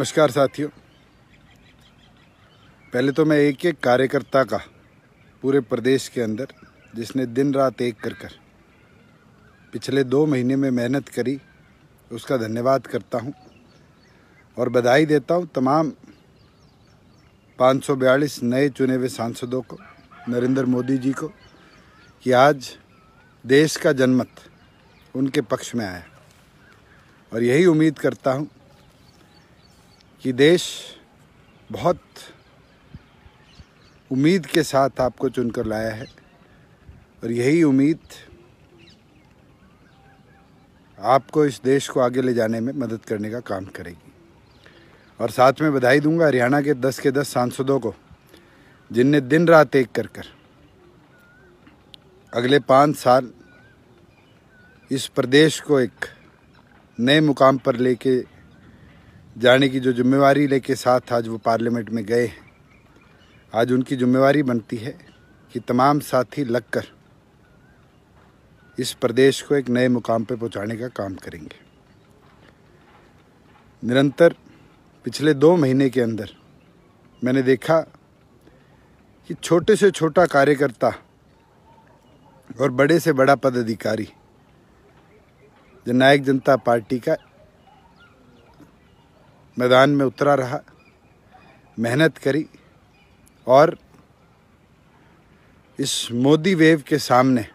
नमस्कार साथियों पहले तो मैं एक एक कार्यकर्ता का पूरे प्रदेश के अंदर जिसने दिन रात एक कर कर पिछले दो महीने में मेहनत करी उसका धन्यवाद करता हूं और बधाई देता हूं तमाम 542 नए चुने हुए सांसदों को नरेंद्र मोदी जी को कि आज देश का जनमत उनके पक्ष में आया और यही उम्मीद करता हूं ये देश बहुत उम्मीद के साथ आपको चुनकर लाया है और यही उम्मीद आपको इस देश को आगे ले जाने में मदद करने का काम करेगी और साथ में बधाई दूंगा हरियाणा के दस के दस सांसदों को जिनने दिन रात एक कर कर अगले पाँच साल इस प्रदेश को एक नए मुकाम पर लेके जाने की जो जिम्मेवारी लेके साथ आज वो पार्लियामेंट में गए आज उनकी जिम्मेवारी बनती है कि तमाम साथी लगकर इस प्रदेश को एक नए मुकाम पर पहुंचाने का काम करेंगे निरंतर पिछले दो महीने के अंदर मैंने देखा कि छोटे से छोटा कार्यकर्ता और बड़े से बड़ा पदाधिकारी जननायक जनता पार्टी का मैदान में उतरा रहा मेहनत करी और इस मोदी वेव के सामने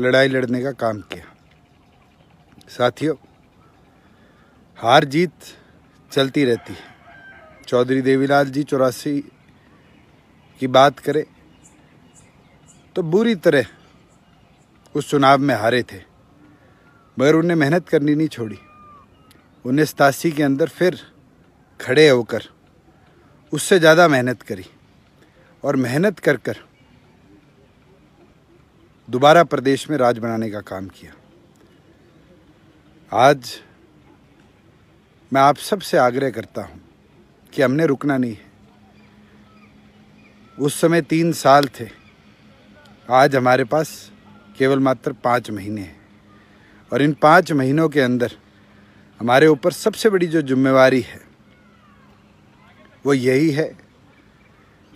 लड़ाई लड़ने का काम किया साथियों हार जीत चलती रहती है चौधरी देवीलाल जी चौरासी की बात करें तो बुरी तरह उस चुनाव में हारे थे मगर उन्हें मेहनत करनी नहीं छोड़ी उन्नीस सतासी के अंदर फिर खड़े होकर उससे ज़्यादा मेहनत करी और मेहनत कर कर दोबारा प्रदेश में राज बनाने का काम किया आज मैं आप सब से आग्रह करता हूँ कि हमने रुकना नहीं है उस समय तीन साल थे आज हमारे पास केवल मात्र पाँच महीने हैं और इन पाँच महीनों के अंदर हमारे ऊपर सबसे बड़ी जो जिम्मेवारी है वो यही है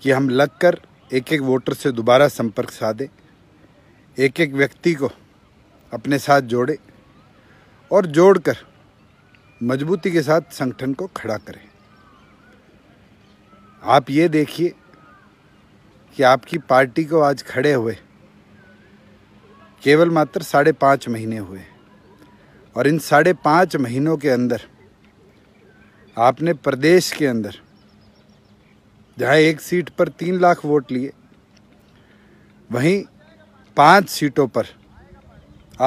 कि हम लग कर एक एक वोटर से दोबारा संपर्क साधें एक एक व्यक्ति को अपने साथ जोड़े और जोड़कर मजबूती के साथ संगठन को खड़ा करें आप ये देखिए कि आपकी पार्टी को आज खड़े हुए केवल मात्र साढ़े पाँच महीने हुए हैं और इन साढ़े पाँच महीनों के अंदर आपने प्रदेश के अंदर जहाँ एक सीट पर तीन लाख वोट लिए वहीं पांच सीटों पर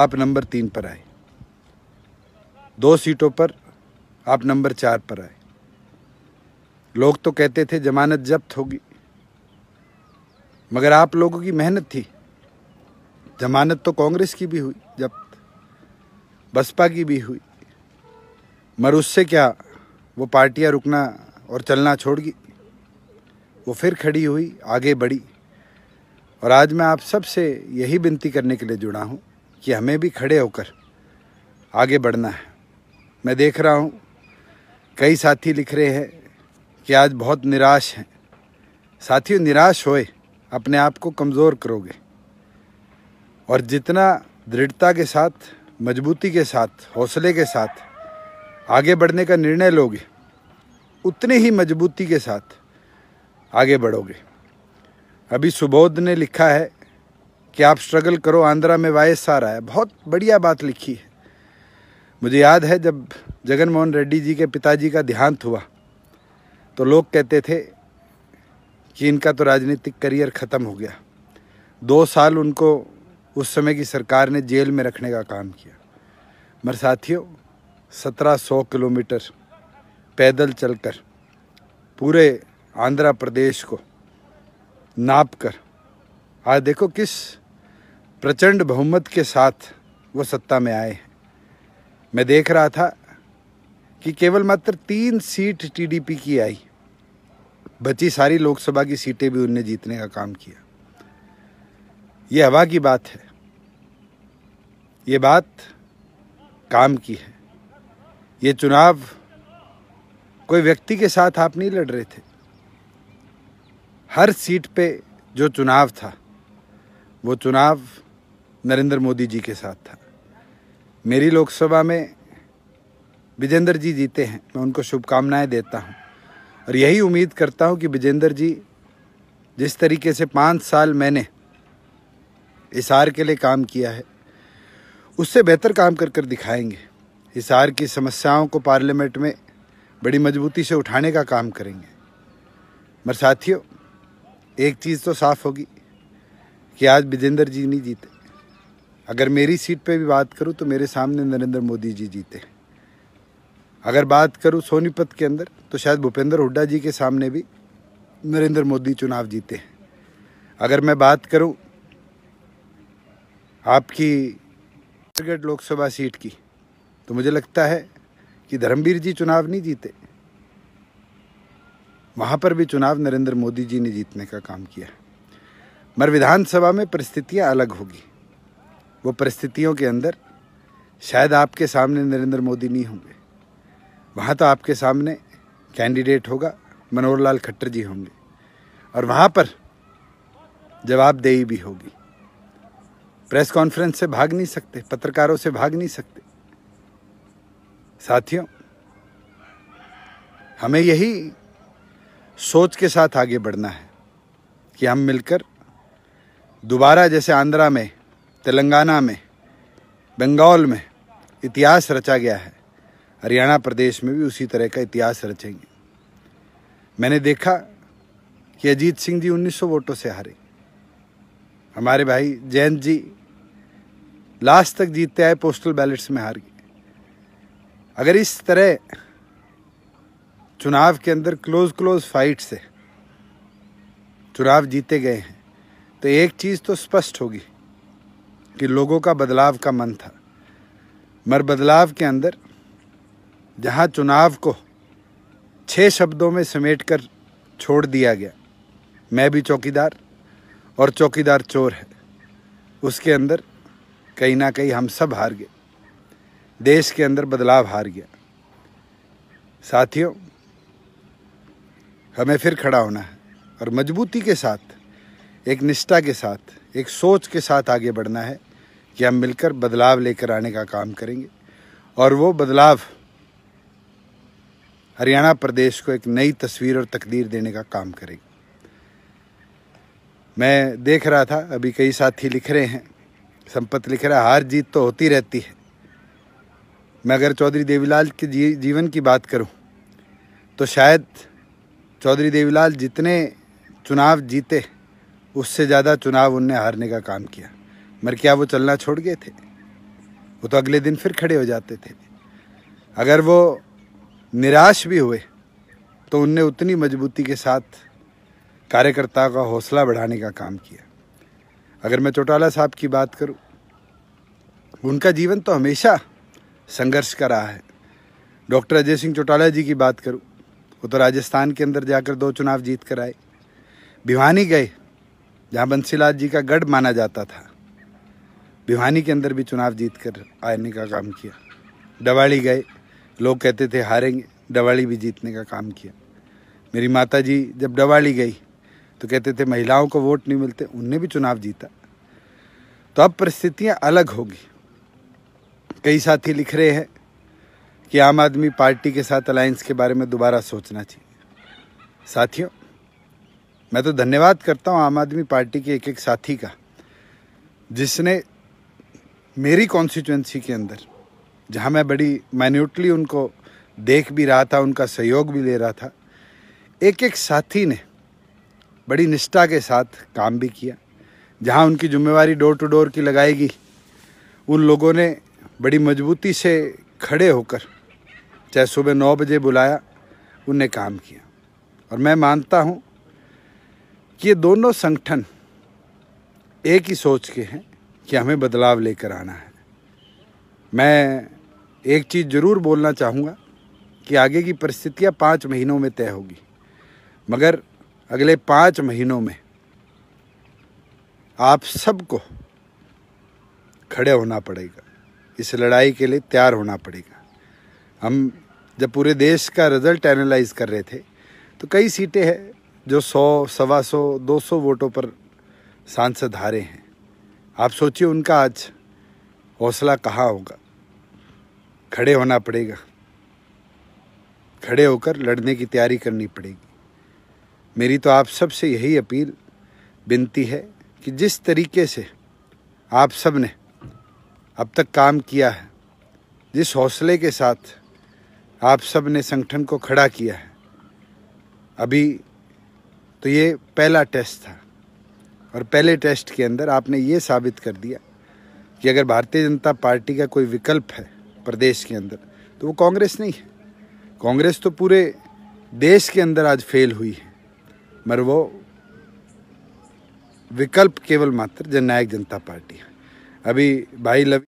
आप नंबर तीन पर आए दो सीटों पर आप नंबर चार पर आए लोग तो कहते थे जमानत जब्त होगी मगर आप लोगों की मेहनत थी जमानत तो कांग्रेस की भी हुई जब बसपा की भी हुई मगर उससे क्या वो पार्टियां रुकना और चलना छोड़ गई वो फिर खड़ी हुई आगे बढ़ी और आज मैं आप सब से यही विनती करने के लिए जुड़ा हूँ कि हमें भी खड़े होकर आगे बढ़ना है मैं देख रहा हूँ कई साथी लिख रहे हैं कि आज बहुत निराश हैं साथियों निराश होए अपने आप को कमज़ोर करोगे और जितना दृढ़ता के साथ मजबूती के साथ हौसले के साथ आगे बढ़ने का निर्णय लोगे उतने ही मजबूती के साथ आगे बढ़ोगे अभी सुबोध ने लिखा है कि आप स्ट्रगल करो आंध्रा में वायस आ रहा है बहुत बढ़िया बात लिखी है मुझे याद है जब जगन मोहन रेड्डी जी के पिताजी का देहांत हुआ तो लोग कहते थे कि इनका तो राजनीतिक करियर ख़त्म हो गया दो साल उनको उस समय की सरकार ने जेल में रखने का काम किया मेरे साथियों सत्रह सौ किलोमीटर पैदल चलकर पूरे आंध्र प्रदेश को नाप कर आज देखो किस प्रचंड बहुमत के साथ वो सत्ता में आए हैं मैं देख रहा था कि केवल मात्र तीन सीट टीडीपी की आई बची सारी लोकसभा की सीटें भी उनने जीतने का काम किया ये हवा की बात है ये बात काम की है ये चुनाव कोई व्यक्ति के साथ आप नहीं लड़ रहे थे हर सीट पे जो चुनाव था वो चुनाव नरेंद्र मोदी जी के साथ था मेरी लोकसभा में विजेंद्र जी जीते हैं मैं उनको शुभकामनाएं देता हूं और यही उम्मीद करता हूं कि विजेंद्र जी जिस तरीके से पाँच साल मैंने इशार के लिए काम किया है उससे बेहतर काम कर कर दिखाएंगे हिसार की समस्याओं को पार्लियामेंट में बड़ी मजबूती से उठाने का काम करेंगे मगर साथियों एक चीज़ तो साफ होगी कि आज विजेंद्र जी नहीं जीते अगर मेरी सीट पे भी बात करूं तो मेरे सामने नरेंद्र मोदी जी जीते अगर बात करूं सोनीपत के अंदर तो शायद भूपेंद्र हुड्डा जी के सामने भी नरेंद्र मोदी चुनाव जीते हैं अगर मैं बात करूं आपकी टारगेट लोकसभा सीट की तो मुझे लगता है कि धर्मवीर जी चुनाव नहीं जीते वहाँ पर भी चुनाव नरेंद्र मोदी जी ने जीतने का काम किया मगर विधानसभा में परिस्थितियाँ अलग होगी वो परिस्थितियों के अंदर शायद आपके सामने नरेंद्र मोदी नहीं होंगे वहाँ तो आपके सामने कैंडिडेट होगा मनोहर लाल खट्टर जी होंगे और वहाँ पर जवाबदेही भी होगी प्रेस कॉन्फ्रेंस से भाग नहीं सकते पत्रकारों से भाग नहीं सकते साथियों हमें यही सोच के साथ आगे बढ़ना है कि हम मिलकर दोबारा जैसे आंध्रा में तेलंगाना में बंगाल में इतिहास रचा गया है हरियाणा प्रदेश में भी उसी तरह का इतिहास रचेंगे मैंने देखा कि अजीत सिंह जी 1900 वोटों से हारे हमारे भाई जयंत जी लास्ट तक जीतते आए पोस्टल बैलेट्स में हार गए अगर इस तरह चुनाव के अंदर क्लोज क्लोज फाइट से चुनाव जीते गए हैं तो एक चीज़ तो स्पष्ट होगी कि लोगों का बदलाव का मन था मगर बदलाव के अंदर जहाँ चुनाव को छः शब्दों में समेट कर छोड़ दिया गया मैं भी चौकीदार और चौकीदार चोर है उसके अंदर कहीं ना कहीं हम सब हार गए देश के अंदर बदलाव हार गया साथियों हमें फिर खड़ा होना है और मजबूती के साथ एक निष्ठा के साथ एक सोच के साथ आगे बढ़ना है कि हम मिलकर बदलाव लेकर आने का काम करेंगे और वो बदलाव हरियाणा प्रदेश को एक नई तस्वीर और तकदीर देने का काम करेगा मैं देख रहा था अभी कई साथी लिख रहे हैं संपत लिख रहा हार जीत तो होती रहती है मैं अगर चौधरी देवीलाल के जी, जीवन की बात करूं तो शायद चौधरी देवीलाल जितने चुनाव जीते उससे ज़्यादा चुनाव उनने हारने का काम किया मगर क्या वो चलना छोड़ गए थे वो तो अगले दिन फिर खड़े हो जाते थे अगर वो निराश भी हुए तो उनने उतनी मजबूती के साथ कार्यकर्ता का हौसला बढ़ाने का काम किया अगर मैं चौटाला साहब की बात करूं उनका जीवन तो हमेशा संघर्ष का रहा है डॉक्टर अजय सिंह चौटाला जी की बात करूं वो तो राजस्थान के अंदर जाकर दो चुनाव जीत कर आए भिवानी गए जहाँ बंसीलाल जी का गढ़ माना जाता था भिवानी के अंदर भी चुनाव जीत कर आने का काम किया डवाड़ी गए लोग कहते थे हारेंगे डवाड़ी भी जीतने का काम किया मेरी माता जी जब डवाड़ी गई तो कहते थे महिलाओं को वोट नहीं मिलते उनने भी चुनाव जीता तो अब परिस्थितियाँ अलग होगी कई साथी लिख रहे हैं कि आम आदमी पार्टी के साथ अलायंस के बारे में दोबारा सोचना चाहिए साथियों मैं तो धन्यवाद करता हूँ आम आदमी पार्टी के एक एक साथी का जिसने मेरी कॉन्स्टिट्यूंसी के अंदर जहाँ मैं बड़ी माइन्यूटली उनको देख भी रहा था उनका सहयोग भी ले रहा था एक एक साथी ने बड़ी निष्ठा के साथ काम भी किया जहाँ उनकी जिम्मेवारी डोर टू डोर की लगाएगी उन लोगों ने बड़ी मजबूती से खड़े होकर चाहे सुबह नौ बजे बुलाया उनने काम किया और मैं मानता हूँ कि ये दोनों संगठन एक ही सोच के हैं कि हमें बदलाव लेकर आना है मैं एक चीज़ ज़रूर बोलना चाहूँगा कि आगे की परिस्थितियाँ पाँच महीनों में तय होगी मगर अगले पाँच महीनों में आप सबको खड़े होना पड़ेगा इस लड़ाई के लिए तैयार होना पड़ेगा हम जब पूरे देश का रिजल्ट एनालाइज कर रहे थे तो कई सीटें हैं जो सौ सवा सौ दो सौ वोटों पर सांसद हारे हैं आप सोचिए उनका आज हौसला कहाँ होगा खड़े होना पड़ेगा खड़े होकर लड़ने की तैयारी करनी पड़ेगी मेरी तो आप सब से यही अपील विनती है कि जिस तरीके से आप सब ने अब तक काम किया है जिस हौसले के साथ आप सब ने संगठन को खड़ा किया है अभी तो ये पहला टेस्ट था और पहले टेस्ट के अंदर आपने ये साबित कर दिया कि अगर भारतीय जनता पार्टी का कोई विकल्प है प्रदेश के अंदर तो वो कांग्रेस नहीं है कांग्रेस तो पूरे देश के अंदर आज फेल हुई है मगर वो विकल्प केवल मात्र जननायक जनता पार्टी है अभी भाई लव